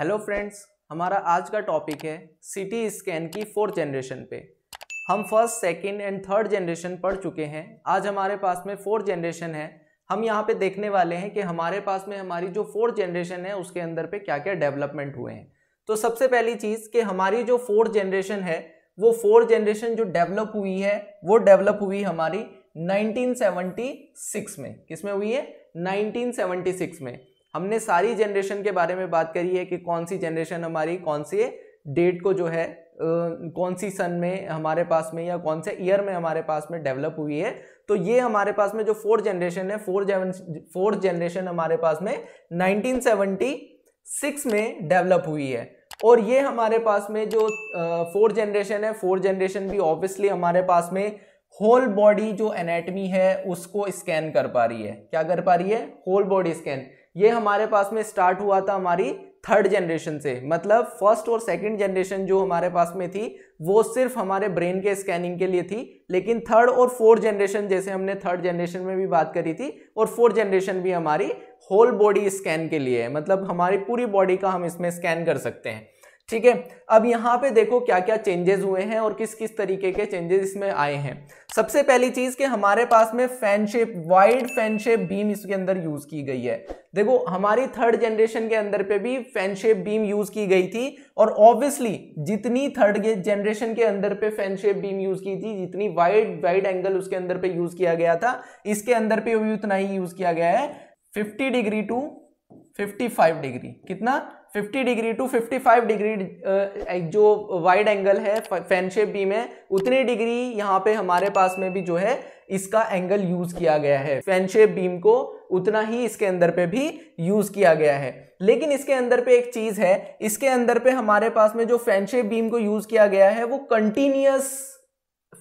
hello friends हमारा आज का टॉपिक है सिटी स्कैन की फोर्थ जनरेशन पे हम first second and third generation पढ़ चुके हैं आज हमारे पास में फोर्थ जनरेशन है हम यहाँ पे देखने वाले हैं कि हमारे पास में हमारी जो फोर्थ जनरेशन है उसके अंदर पे क्या क्या डेवलपमेंट हुए हैं तो सबसे पहली चीज़ कि हमारी जो फोर्थ जनरेशन है वो फोर्थ जनरेशन जो डेवलप हुई है वो डेवलप हुई हमारी 1976 में किसमें हुई है 1976 में हमने सारी जनरेशन के बारे में बात करी है कि कौन सी जनरेशन हमारी कौन से डेट को जो है कौन सी सन में हमारे पास में या कौन से ईयर में हमारे पास में डेवलप हुई है तो ये हमारे पास में जो फोर्थ जनरेशन है फोर्थ जेवन फोर्थ जनरेशन हमारे पास में 1976 में डेवलप हुई है और ये हमारे पास में जो फोर्थ जनरेशन है फोर्थ जनरेशन भी ऑब्वियसली हमारे पास में होल बॉडी जो एनेटमी है उसको स्कैन कर पा रही है क्या कर पा रही है होल बॉडी स्कैन ये हमारे पास में स्टार्ट हुआ था हमारी थर्ड जनरेशन से मतलब फर्स्ट और सेकंड जनरेशन जो हमारे पास में थी वो सिर्फ हमारे ब्रेन के स्कैनिंग के लिए थी लेकिन थर्ड और फोर्थ जनरेशन जैसे हमने थर्ड जनरेशन में भी बात करी थी और फोर्थ जनरेशन भी हमारी होल बॉडी स्कैन के लिए है मतलब हमारी पूरी बॉडी का हम इसमें स्कैन कर सकते हैं ठीक है अब यहाँ पे देखो क्या क्या चेंजेस हुए हैं और किस किस तरीके के चेंजेस इसमें आए हैं सबसे पहली चीज कि हमारे पास में fan shape wide fan shape beam इसके अंदर यूज की गई है देखो हमारी थर्ड जनरेशन के अंदर पे भी फैन शेप बीम यूज की गई थी और ऑब्वियसली जितनी थर्ड जनरेशन के अंदर पे फैन शेप बीम यूज की थी जितनी वाइड वाइड एंगल उसके अंदर पे यूज किया गया था इसके अंदर पे भी उतना ही यूज किया गया है fifty degree to fifty five degree कितना 50 डिग्री टू 55 डिग्री जो वाइड एंगल है फैन शेप बी में उतनी डिग्री यहाँ पे हमारे पास में भी जो है इसका एंगल यूज किया गया है फैन शेप बीम को उतना ही इसके अंदर पे भी यूज किया गया है लेकिन इसके अंदर पे एक चीज है इसके अंदर पे हमारे पास में जो फैन शेप बीम को यूज किया गया है वो कंटिन्यूस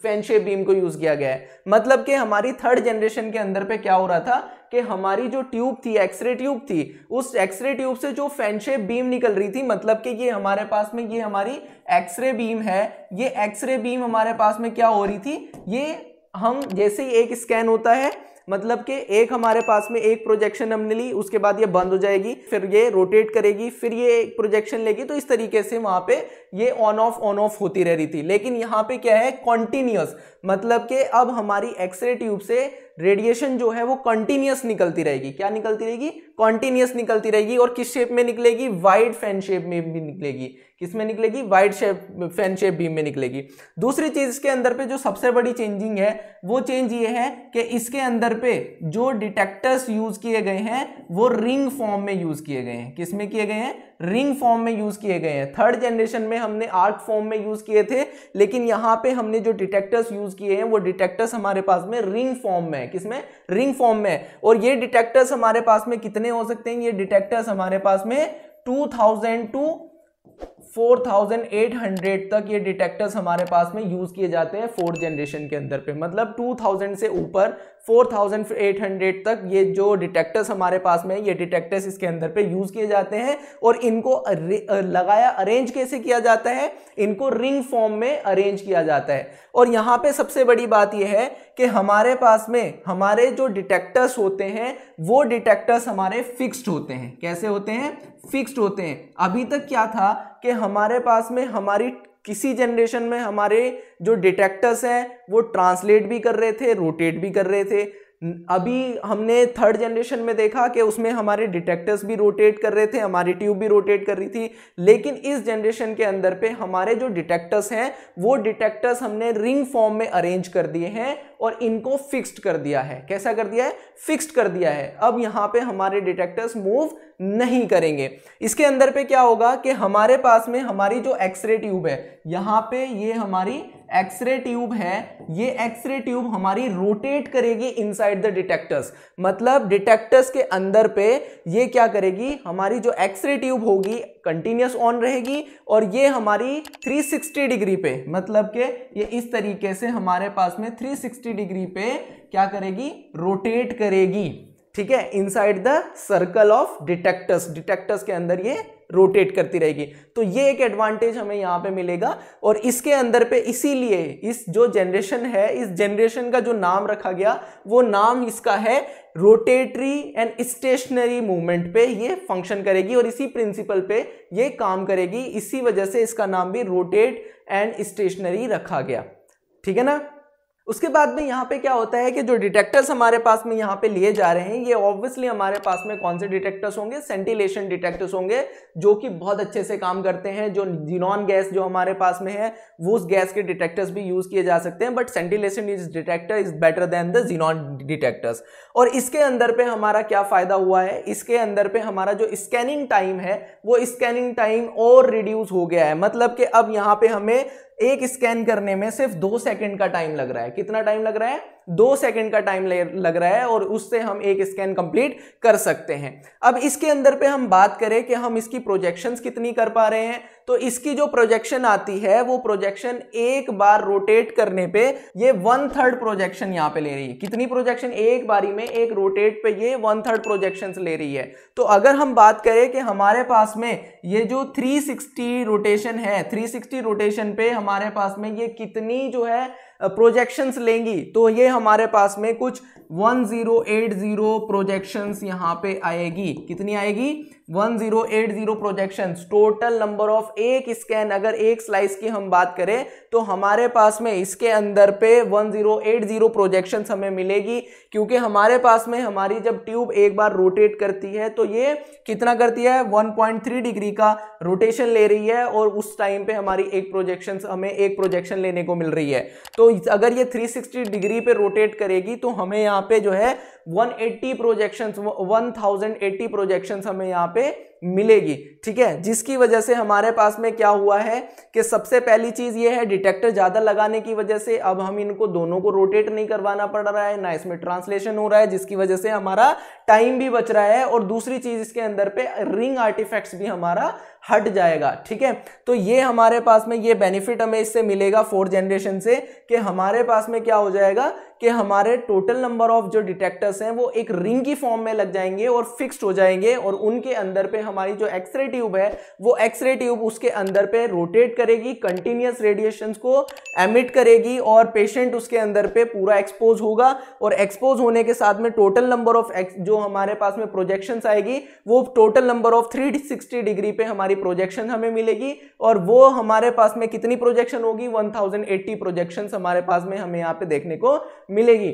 फैन शेप बीम को यूज किया गया है मतलब कि हमारी थर्ड जनरेशन के अंदर पे क्या हो रहा था कि हमारी जो ट्यूब थी एक्सरे ट्यूब थी उस एक्सरे ट्यूब से जो फैनशेप बीम निकल रही थी मतलब कि ये हमारे पास में ये हमारी एक्सरे बीम है ये एक्सरे बीम हमारे पास में क्या हो रही थी ये हम जैसे ही एक स्कैन होता है मतलब कि एक हमारे पास में एक प्रोजेक्शन हमने ली उसके बाद ये बंद हो जाएगी फिर ये रोटेट करेगी फिर ये एक प्रोजेक्शन लेगी तो इस तरीके से वहाँ पे ये ऑन ऑफ ऑन ऑफ होती रह रही थी लेकिन यहाँ पे क्या है कॉन्टिन्यूस मतलब कि अब हमारी एक्सरे ट्यूब से रेडिएशन जो है वो कंटिन्यूस निकलती रहेगी क्या निकलती रहेगी कॉन्टिन्यूस निकलती रहेगी और किस शेप में निकलेगी वाइड फैन शेप में भी निकलेगी किस में निकलेगी wide shape fan shape beam में निकलेगी दूसरी चीज इसके अंदर पे जो सबसे बड़ी चेंजिंग है वो चेंज ये है कि इसके अंदर पे जो डिटेक्टर्स यूज किए गए हैं वो रिंग फॉर्म में यूज किए गए हैं किस में किए गए हैं रिंग फॉर्म में यूज किए गए हैं थर्ड जनरेशन में में हमने आर्क फॉर्म में यूज किए थे लेकिन यहां पे हमने जो डिटेक्टर्स यूज किए हैं वो डिटेक्टर्स हमारे पास में रिंग फॉर्म में है किसमें रिंग फॉर्म में और ये डिटेक्टर्स हमारे पास में कितने हो सकते हैं ये डिटेक्टर्स हमारे पास में टू थाउजेंड टू 4800 तक ये डिटेक्टर्स हमारे पास में यूज़ किए जाते हैं फोर्थ जनरेशन के अंदर पे मतलब 2000 से ऊपर 4800 तक ये जो डिटेक्टर्स हमारे पास में ये डिटेक्टर्स इसके अंदर पे यूज किए जाते हैं और इनको लगाया अरेंज कैसे किया जाता है इनको रिंग फॉर्म में अरेंज किया जाता है और यहाँ पे सबसे बड़ी बात यह है कि हमारे पास में हमारे जो डिटेक्टर्स होते हैं वो डिटेक्टर्स हमारे फिक्स्ड होते हैं कैसे होते हैं फिक्स्ड होते हैं अभी तक क्या था कि हमारे पास में हमारी किसी जनरेशन में हमारे जो डिटेक्टर्स हैं वो ट्रांसलेट भी कर रहे थे रोटेट भी कर रहे थे अभी हमने थर्ड जनरेशन में देखा कि उसमें हमारे डिटेक्टर्स भी रोटेट कर रहे थे हमारी ट्यूब भी रोटेट कर रही थी लेकिन इस जनरेशन के अंदर पे हमारे जो डिटेक्टर्स हैं वो डिटेक्टर्स हमने रिंग फॉर्म में अरेंज कर दिए हैं और इनको फिक्स्ड कर दिया है कैसा कर दिया है फिक्स्ड कर दिया है अब यहाँ पे हमारे डिटेक्टर्स मूव नहीं करेंगे इसके अंदर पे क्या होगा कि हमारे पास में हमारी जो एक्सरे ट्यूब है यहाँ पे ये हमारी एक्सरे ट्यूब है ये एक्सरे ट्यूब हमारी रोटेट करेगी इनसाइड द डिटेक्टर्स मतलब डिटेक्टर्स के अंदर पे ये क्या करेगी हमारी जो एक्सरे ट्यूब होगी कंटिन्यूस ऑन रहेगी और ये हमारी 360 डिग्री पे मतलब के ये इस तरीके से हमारे पास में 360 डिग्री पे क्या करेगी रोटेट करेगी ठीक है inside the circle of detectors detectors के अंदर ये रोटेट करती रहेगी तो ये एक एडवांटेज हमें यहाँ पे मिलेगा और इसके अंदर पे इसीलिए इस जो जनरेशन है इस जनरेशन का जो नाम रखा गया वो नाम इसका है रोटेटरी एंड स्टेशनरी मूवमेंट पे ये फंक्शन करेगी और इसी प्रिंसिपल पे ये काम करेगी इसी वजह से इसका नाम भी रोटेट एंड स्टेशनरी रखा गया ठीक है ना उसके बाद में यहाँ पे क्या होता है कि जो डिटेक्टर्स हमारे पास में यहाँ पे लिए जा रहे हैं ये ऑब्वियसली हमारे पास में कौन से डिटेक्टर्स होंगे सेंटिलेशन डिटेक्टर्स होंगे जो कि बहुत अच्छे से काम करते हैं जो जीनॉन गैस जो हमारे पास में है वो उस गैस के डिटेक्टर्स भी यूज किए जा सकते हैं but scintillation is detector is better than the xenon detectors और इसके अंदर पे हमारा क्या फायदा हुआ है इसके अंदर पे हमारा जो स्कैनिंग टाइम है वो स्कैनिंग टाइम और रिड्यूस हो गया है मतलब कि अब यहाँ पे हमें एक स्कैन करने में सिर्फ दो सेकंड का टाइम लग रहा है कितना टाइम लग रहा है दो सेकंड का टाइम लग रहा है और उससे हम एक स्कैन कंप्लीट कर सकते हैं अब इसके अंदर पे हम बात करें कि हम इसकी प्रोजेक्शंस कितनी कर पा रहे हैं तो इसकी जो प्रोजेक्शन आती है वो प्रोजेक्शन एक बार रोटेट करने पे ये वन थर्ड प्रोजेक्शन यहां पे ले रही है कितनी प्रोजेक्शन एक बारी में एक रोटेट पे ये वन थर्ड प्रोजेक्शन ले रही है तो अगर हम बात करें कि हमारे पास में ये जो 360 रोटेशन है 360 रोटेशन पे हमारे पास में ये कितनी जो है प्रोजेक्शंस लेंगी तो ये हमारे पास में कुछ 1080 प्रोजेक्शंस यहाँ पे आएगी कितनी आएगी 1080 प्रोजेक्शन टोटल नंबर ऑफ एक स्कैन अगर एक स्लाइस की हम बात करें तो हमारे पास में इसके अंदर पे 1080 प्रोजेक्शन हमें मिलेगी क्योंकि हमारे पास में हमारी जब ट्यूब एक बार रोटेट करती है तो ये कितना करती है 1.3 डिग्री का रोटेशन ले रही है और उस टाइम पे हमारी एक प्रोजेक्शन हमें एक प्रोजेक्शन लेने को मिल रही है तो अगर ये थ्री डिग्री पे रोटेट करेगी तो हमें यहाँ पे जो है 180 प्रोजेक्शंस 1080 प्रोजेक्शंस हमें यहाँ पे मिलेगी ठीक है जिसकी वजह से हमारे पास में क्या हुआ है कि सबसे पहली चीज ये है डिटेक्टर ज्यादा लगाने की वजह से अब हम इनको दोनों को रोटेट नहीं करवाना पड़ रहा है ना इसमें ट्रांसलेशन हो रहा है जिसकी वजह से हमारा टाइम भी बच रहा है और दूसरी चीज इसके अंदर पे रिंग आर्टिफैक्ट्स भी हमारा हट जाएगा ठीक है तो ये हमारे पास में ये बेनिफिट हमें इससे मिलेगा फोर्थ जनरेशन से कि हमारे पास में क्या हो जाएगा कि हमारे टोटल नंबर ऑफ जो डिटेक्टर्स हैं वो एक रिंग की फॉर्म में लग जाएंगे और फिक्स्ड हो जाएंगे और उनके अंदर पे हमारी जो एक्सरे ट्यूब है वो एक्सरे ट्यूब उसके अंदर पे रोटेट करेगी कंटिन्यूस रेडिएशन को एमिट करेगी और पेशेंट उसके अंदर पे पूरा एक्सपोज होगा और एक्सपोज होने के साथ में टोटल नंबर ऑफ जो हमारे पास में प्रोजेक्शन आएगी वो टोटल नंबर ऑफ 360 डिग्री पे हमारी प्रोजेक्शन हमें मिलेगी और वो हमारे पास में कितनी प्रोजेक्शन होगी 1080 प्रोजेक्शंस हमारे पास में हमें यहाँ पे देखने को मिलेगी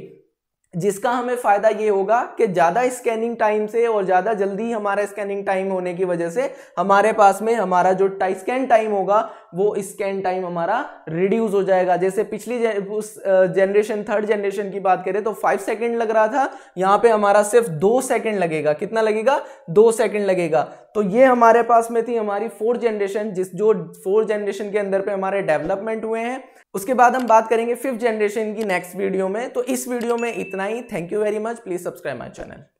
जिसका हमें फ़ायदा ये होगा कि ज़्यादा स्कैनिंग टाइम से और ज़्यादा जल्दी हमारा स्कैनिंग टाइम होने की वजह से हमारे पास में हमारा जो स्कैन टाइम होगा वो स्कैन टाइम हमारा रिड्यूस हो जाएगा जैसे पिछली जे, उस जनरेशन थर्ड जनरेशन की बात करें तो फाइव सेकेंड लग रहा था यहाँ पे हमारा सिर्फ दो सेकेंड लगेगा कितना लगेगा दो सेकेंड लगेगा तो ये हमारे पास में थी हमारी फोर्थ जनरेशन जिस जो फोर्थ जनरेशन के अंदर पे हमारे डेवलपमेंट हुए हैं उसके बाद हम बात करेंगे फिफ्थ जनरेशन की नेक्स्ट वीडियो में तो इस वीडियो में इतना इतना ही thank you very much please subscribe my channel